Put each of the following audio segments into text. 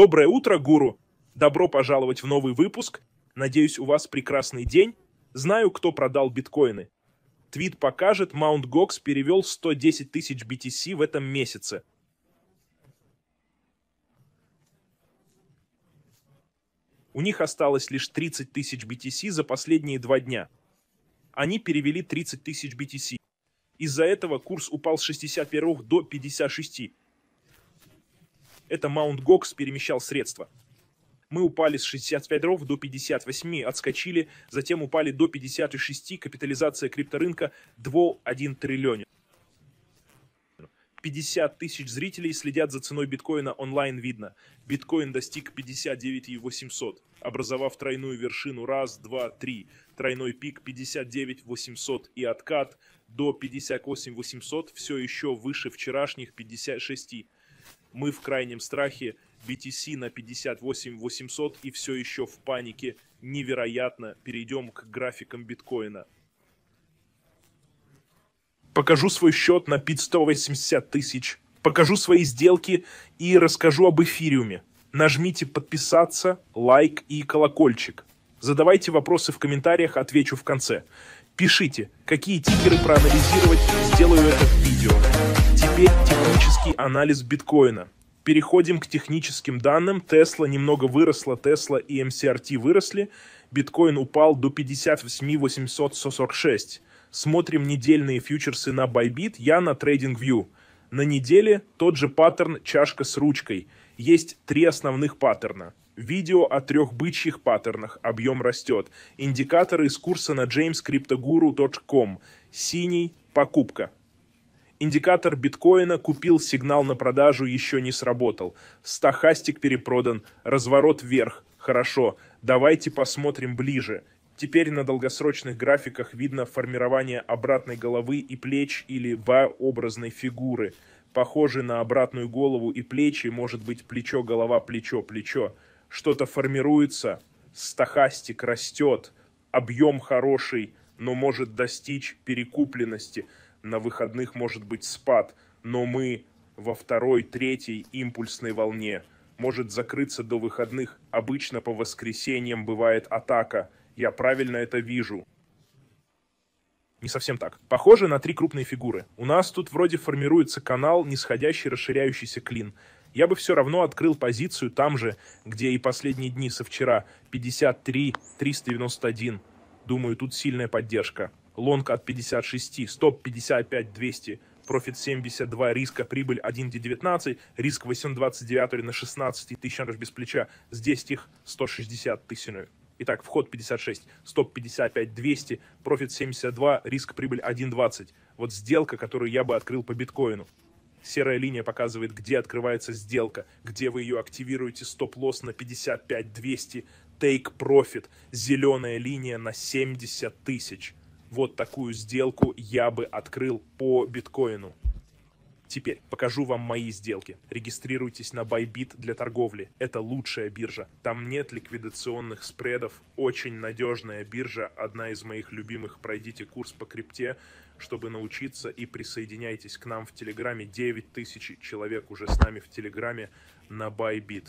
Доброе утро, гуру! Добро пожаловать в новый выпуск. Надеюсь, у вас прекрасный день. Знаю, кто продал биткоины. Твит покажет, Mount Gox перевел 110 тысяч BTC в этом месяце. У них осталось лишь 30 тысяч BTC за последние два дня. Они перевели 30 тысяч BTC. Из-за этого курс упал с 61 до 56 это Маунт Гокс перемещал средства. Мы упали с 65 дров до 58, отскочили, затем упали до 56, капитализация крипторынка 2,1 триллионе. 50 тысяч зрителей следят за ценой биткоина онлайн видно. Биткоин достиг 59,800, образовав тройную вершину раз, два, три. Тройной пик 59,800 и откат до 58,800, все еще выше вчерашних 56. Мы в крайнем страхе. BTC на 58 800 и все еще в панике. Невероятно. Перейдем к графикам биткоина. Покажу свой счет на 580 тысяч. Покажу свои сделки и расскажу об эфириуме. Нажмите подписаться, лайк и колокольчик. Задавайте вопросы в комментариях, отвечу в конце. Пишите, какие тикеры проанализировать, сделаю это в видео. Теперь технический анализ биткоина. Переходим к техническим данным. Тесла немного выросла, Тесла и MCRT выросли. Биткоин упал до 58 846. Смотрим недельные фьючерсы на Bybit, я на TradingView. На неделе тот же паттерн «Чашка с ручкой». Есть три основных паттерна. Видео о трех бычьих паттернах, объем растет. Индикаторы из курса на jamescryptoguru.com. Синий – покупка, Индикатор биткоина купил, сигнал на продажу еще не сработал. Стахастик перепродан, разворот вверх. Хорошо, давайте посмотрим ближе. Теперь на долгосрочных графиках видно формирование обратной головы и плеч или V-образной фигуры. Похоже на обратную голову и плечи, может быть плечо, голова, плечо, плечо. Что-то формируется, стахастик растет, объем хороший, но может достичь перекупленности – на выходных может быть спад, но мы во второй, третьей импульсной волне. Может закрыться до выходных. Обычно по воскресеньям бывает атака. Я правильно это вижу. Не совсем так. Похоже на три крупные фигуры. У нас тут вроде формируется канал, нисходящий расширяющийся клин. Я бы все равно открыл позицию там же, где и последние дни со вчера. 53, 391. Думаю, тут сильная поддержка лонг от 56, стоп 55, 200, профит 72, риска, прибыль 1,19, риск 8,29 или на 16 тысяч рублей без плеча, здесь их 160 тысяч. Итак, вход 56, стоп 55, 200, профит 72, риск, прибыль 1,20. Вот сделка, которую я бы открыл по биткоину. Серая линия показывает, где открывается сделка, где вы ее активируете, стоп-лосс на 55, 200, take profit, зеленая линия на 70 тысяч. Вот такую сделку я бы открыл по биткоину. Теперь покажу вам мои сделки. Регистрируйтесь на Bybit для торговли. Это лучшая биржа. Там нет ликвидационных спредов. Очень надежная биржа. Одна из моих любимых. Пройдите курс по крипте, чтобы научиться. И присоединяйтесь к нам в Телеграме. 9000 человек уже с нами в Телеграме на Bybit.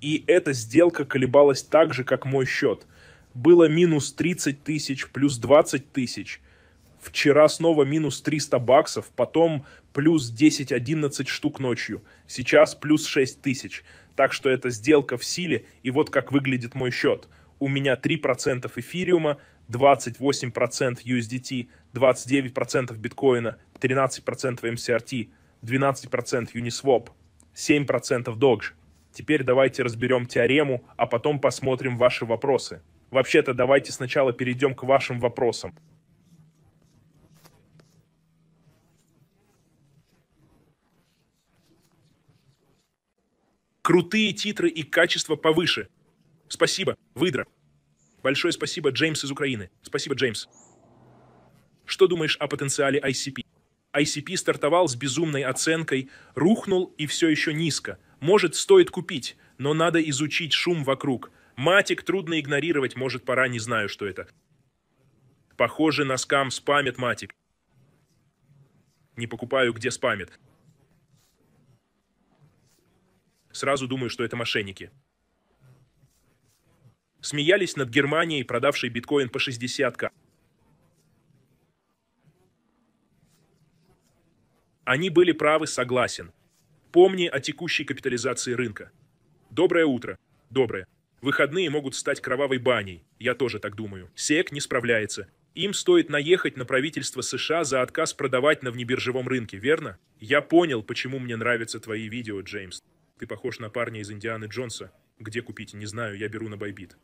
И эта сделка колебалась так же, как мой счет. Было минус 30 тысяч, плюс 20 тысяч. Вчера снова минус 300 баксов, потом плюс 10-11 штук ночью. Сейчас плюс 6 тысяч. Так что эта сделка в силе, и вот как выглядит мой счет. У меня 3% эфириума, 28% USDT, 29% биткоина, 13% MCRT, 12% Uniswap, 7% Doge. Теперь давайте разберем теорему, а потом посмотрим ваши вопросы. Вообще-то давайте сначала перейдем к вашим вопросам. Крутые титры и качество повыше. Спасибо, выдра. Большое спасибо, Джеймс из Украины. Спасибо, Джеймс. Что думаешь о потенциале ICP? ICP стартовал с безумной оценкой, рухнул и все еще низко – может, стоит купить, но надо изучить шум вокруг. Матик трудно игнорировать, может, пора, не знаю, что это. Похоже на скам спамит матик. Не покупаю, где спамит. Сразу думаю, что это мошенники. Смеялись над Германией, продавшей биткоин по 60к. Они были правы, согласен. Помни о текущей капитализации рынка. Доброе утро. Доброе. Выходные могут стать кровавой баней, я тоже так думаю. СЕК не справляется. Им стоит наехать на правительство США за отказ продавать на внебиржевом рынке, верно? Я понял, почему мне нравятся твои видео, Джеймс. Ты похож на парня из Индианы Джонса. Где купить, не знаю, я беру на Байбит.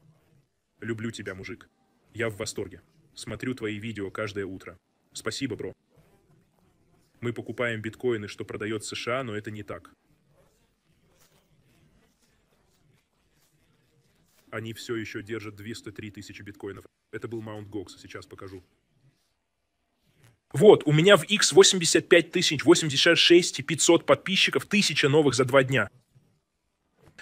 Люблю тебя, мужик. Я в восторге. Смотрю твои видео каждое утро. Спасибо, бро мы покупаем биткоины, что продает США, но это не так. Они все еще держат 203 тысячи биткоинов. Это был Маунт Гокс, сейчас покажу. Вот, у меня в X 85 тысяч, 86 500 подписчиков, тысяча новых за два дня.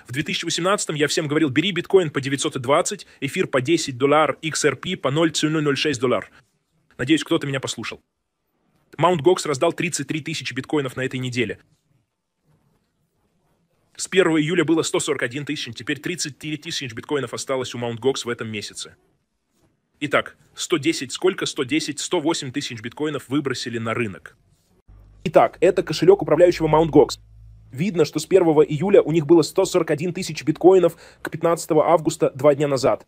В 2018 я всем говорил, бери биткоин по 920, эфир по 10 доллар, XRP по 0,006 доллар. Надеюсь, кто-то меня послушал. Mount Gox раздал 33 тысячи биткоинов на этой неделе. С 1 июля было 141 тысяч, теперь 33 тысячи биткоинов осталось у Mount Gox в этом месяце. Итак, 110, сколько? 110, 108 тысяч биткоинов выбросили на рынок. Итак, это кошелек управляющего Mount Gox. Видно, что с 1 июля у них было 141 тысяч биткоинов к 15 августа два дня назад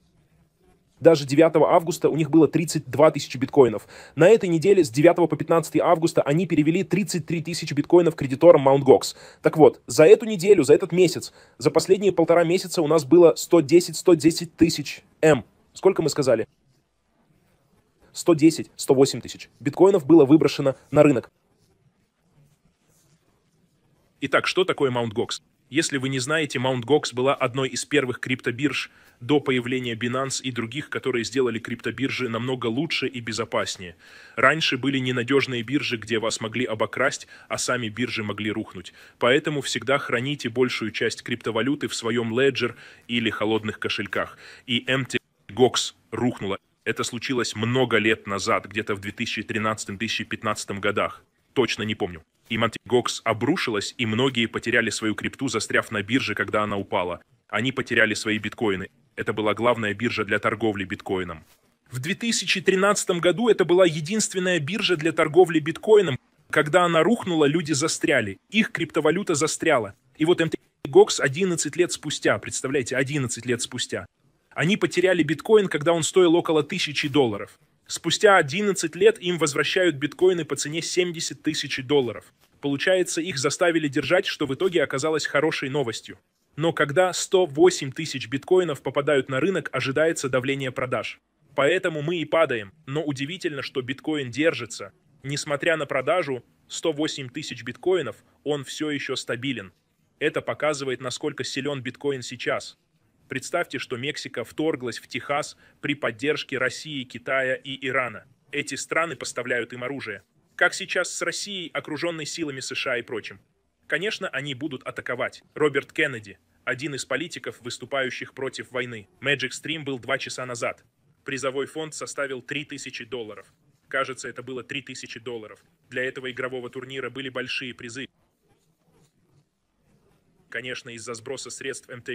даже 9 августа у них было 32 тысячи биткоинов. На этой неделе с 9 по 15 августа они перевели 33 тысячи биткоинов кредиторам Mount Gox. Так вот, за эту неделю, за этот месяц, за последние полтора месяца у нас было 110-110 тысяч М. Эм. Сколько мы сказали? 110, 108 тысяч. Биткоинов было выброшено на рынок. Итак, что такое Mount Gox? Если вы не знаете, Mount Gox была одной из первых криптобирж до появления Binance и других, которые сделали криптобиржи намного лучше и безопаснее. Раньше были ненадежные биржи, где вас могли обокрасть, а сами биржи могли рухнуть. Поэтому всегда храните большую часть криптовалюты в своем Ledger или холодных кошельках. И MT Gox рухнула. Это случилось много лет назад, где-то в 2013-2015 годах. Точно не помню и Мотигокс обрушилась, и многие потеряли свою крипту, застряв на бирже, когда она упала. Они потеряли свои биткоины. Это была главная биржа для торговли биткоином. В 2013 году это была единственная биржа для торговли биткоином. Когда она рухнула, люди застряли. Их криптовалюта застряла. И вот MTGOX 11 лет спустя, представляете, 11 лет спустя. Они потеряли биткоин, когда он стоил около 1000 долларов. Спустя 11 лет им возвращают биткоины по цене 70 тысяч долларов. Получается, их заставили держать, что в итоге оказалось хорошей новостью. Но когда 108 тысяч биткоинов попадают на рынок, ожидается давление продаж. Поэтому мы и падаем, но удивительно, что биткоин держится. Несмотря на продажу, 108 тысяч биткоинов, он все еще стабилен. Это показывает, насколько силен биткоин сейчас – Представьте, что Мексика вторглась в Техас при поддержке России, Китая и Ирана. Эти страны поставляют им оружие. Как сейчас с Россией, окруженной силами США и прочим. Конечно, они будут атаковать. Роберт Кеннеди, один из политиков, выступающих против войны. Magic Stream был два часа назад. Призовой фонд составил 3000 долларов. Кажется, это было 3000 долларов. Для этого игрового турнира были большие призы. Конечно, из-за сброса средств МТ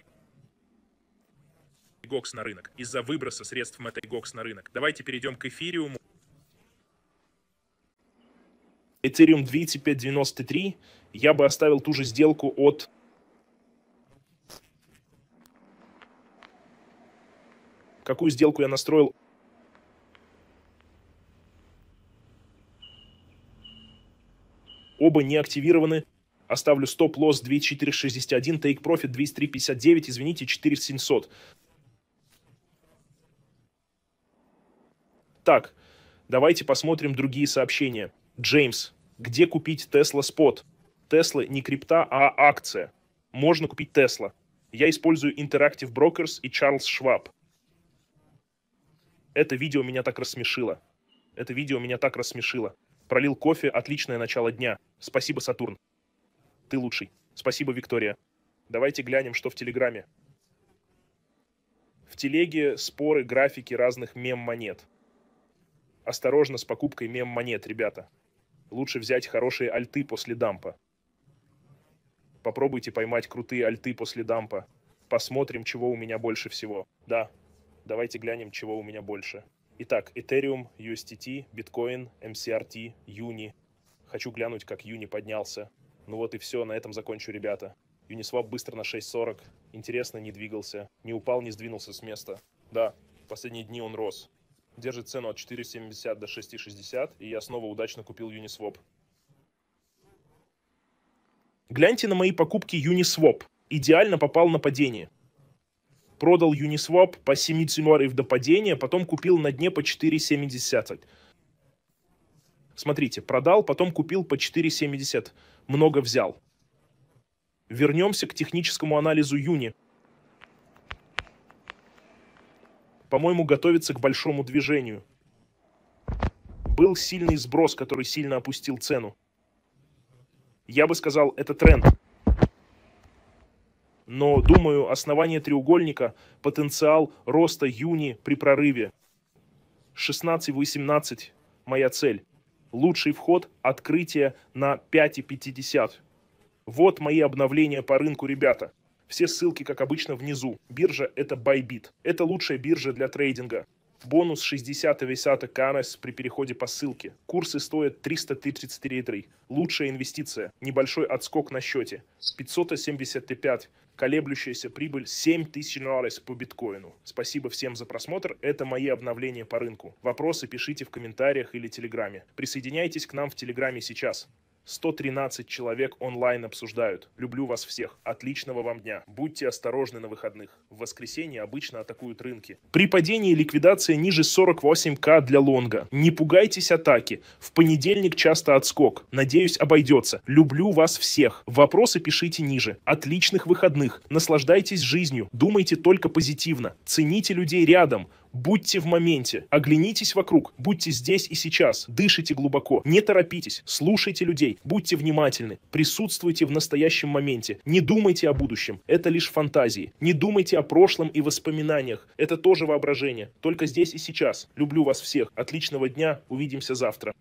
MetaGox на рынок, из-за выброса средств MetaGox на рынок. Давайте перейдем к эфириуму. Ethereum 2593, я бы оставил ту же сделку от Какую сделку я настроил? Оба не активированы. Оставлю стоп-лосс 2461, тейк-профит 2359, извините, 4700. так. Давайте посмотрим другие сообщения. Джеймс, где купить Tesla Spot? Tesla не крипта, а акция. Можно купить Tesla. Я использую Interactive Brokers и Charles Schwab. Это видео меня так рассмешило. Это видео меня так рассмешило. Пролил кофе, отличное начало дня. Спасибо, Сатурн. Ты лучший. Спасибо, Виктория. Давайте глянем, что в Телеграме. В Телеге споры, графики разных мем-монет. Осторожно с покупкой мем-монет, ребята. Лучше взять хорошие альты после дампа. Попробуйте поймать крутые альты после дампа. Посмотрим, чего у меня больше всего. Да, давайте глянем, чего у меня больше. Итак, Ethereum, USDT, Bitcoin, MCRT, Юни. Хочу глянуть, как Юни поднялся. Ну вот и все, на этом закончу, ребята. Uniswap быстро на 6.40. Интересно, не двигался. Не упал, не сдвинулся с места. Да, последние дни он рос держит цену от 4,70 до 6,60, и я снова удачно купил Uniswap. Гляньте на мои покупки Uniswap. Идеально попал на падение. Продал Uniswap по 7 ценоров до падения, потом купил на дне по 4,70. Смотрите, продал, потом купил по 4,70. Много взял. Вернемся к техническому анализу Юни. по-моему, готовится к большому движению. Был сильный сброс, который сильно опустил цену. Я бы сказал, это тренд. Но, думаю, основание треугольника – потенциал роста Юни при прорыве. 16-18 – моя цель. Лучший вход – открытие на 5,50. Вот мои обновления по рынку, ребята. Все ссылки, как обычно, внизу. Биржа — это Bybit. Это лучшая биржа для трейдинга. Бонус 60 весята канас при переходе по ссылке. Курсы стоят 333 3. Лучшая инвестиция. Небольшой отскок на счете. 575. Колеблющаяся прибыль 7000 долларов по биткоину. Спасибо всем за просмотр. Это мои обновления по рынку. Вопросы пишите в комментариях или телеграме. Присоединяйтесь к нам в телеграме сейчас. 113 человек онлайн обсуждают. Люблю вас всех. Отличного вам дня. Будьте осторожны на выходных. В воскресенье обычно атакуют рынки. При падении ликвидация ниже 48к для лонга. Не пугайтесь атаки. В понедельник часто отскок. Надеюсь, обойдется. Люблю вас всех. Вопросы пишите ниже. Отличных выходных. Наслаждайтесь жизнью. Думайте только позитивно. Цените людей рядом. Будьте в моменте, оглянитесь вокруг, будьте здесь и сейчас, дышите глубоко, не торопитесь, слушайте людей, будьте внимательны, присутствуйте в настоящем моменте, не думайте о будущем, это лишь фантазии, не думайте о прошлом и воспоминаниях, это тоже воображение, только здесь и сейчас. Люблю вас всех, отличного дня, увидимся завтра.